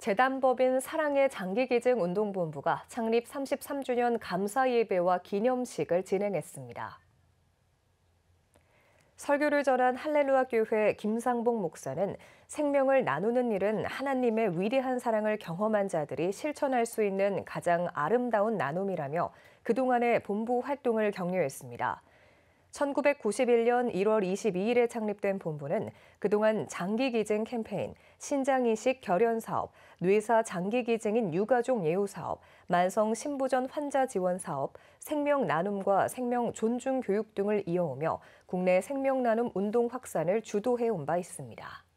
재단법인 사랑의 장기기증 운동본부가 창립 33주년 감사 예배와 기념식을 진행했습니다. 설교를 전한 할렐루야 교회 김상봉 목사는 생명을 나누는 일은 하나님의 위대한 사랑을 경험한 자들이 실천할 수 있는 가장 아름다운 나눔이라며 그동안의 본부 활동을 격려했습니다. 1991년 1월 22일에 창립된 본부는 그동안 장기기증 캠페인, 신장이식 결연사업, 뇌사 장기기증인 유가족 예우사업, 만성 신부전 환자 지원사업, 생명 나눔과 생명 존중 교육 등을 이어오며 국내 생명 나눔 운동 확산을 주도해온 바 있습니다.